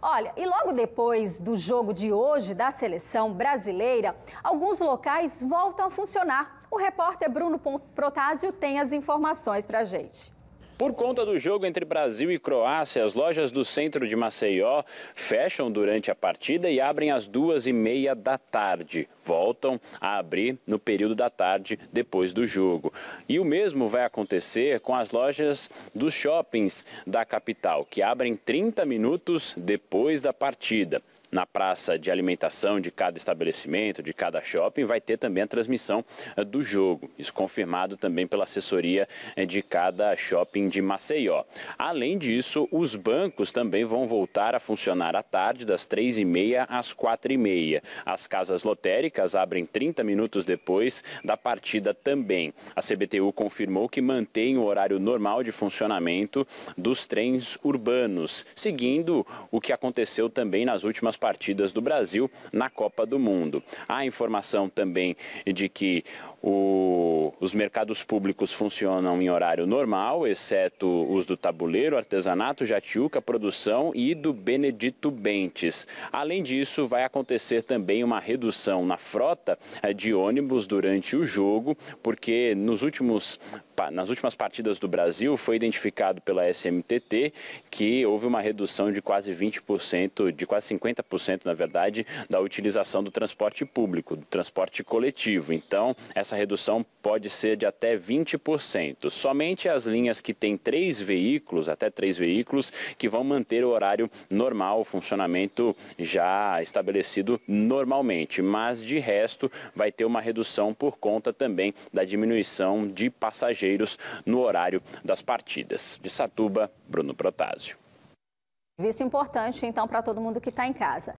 Olha, e logo depois do jogo de hoje da seleção brasileira, alguns locais voltam a funcionar. O repórter Bruno Protásio tem as informações para gente. Por conta do jogo entre Brasil e Croácia, as lojas do centro de Maceió fecham durante a partida e abrem às duas e meia da tarde. Voltam a abrir no período da tarde depois do jogo. E o mesmo vai acontecer com as lojas dos shoppings da capital, que abrem 30 minutos depois da partida na praça de alimentação de cada estabelecimento, de cada shopping, vai ter também a transmissão eh, do jogo. Isso confirmado também pela assessoria eh, de cada shopping de Maceió. Além disso, os bancos também vão voltar a funcionar à tarde, das 3h30 às 4h30. As casas lotéricas abrem 30 minutos depois da partida também. A CBTU confirmou que mantém o horário normal de funcionamento dos trens urbanos, seguindo o que aconteceu também nas últimas partidas do Brasil na Copa do Mundo. Há informação também de que o, os mercados públicos funcionam em horário normal, exceto os do Tabuleiro, Artesanato, Jatiuca, Produção e do Benedito Bentes. Além disso, vai acontecer também uma redução na frota eh, de ônibus durante o jogo, porque nos últimos nas últimas partidas do Brasil, foi identificado pela SMTT que houve uma redução de quase 20%, de quase 50%, na verdade, da utilização do transporte público, do transporte coletivo. Então, essa redução pode ser de até 20%. Somente as linhas que têm três veículos, até três veículos, que vão manter o horário normal, o funcionamento já estabelecido normalmente. Mas, de resto, vai ter uma redução por conta também da diminuição de passageiros no horário das partidas. De Satuba, Bruno Protásio. Visto importante, então, para todo mundo que está em casa.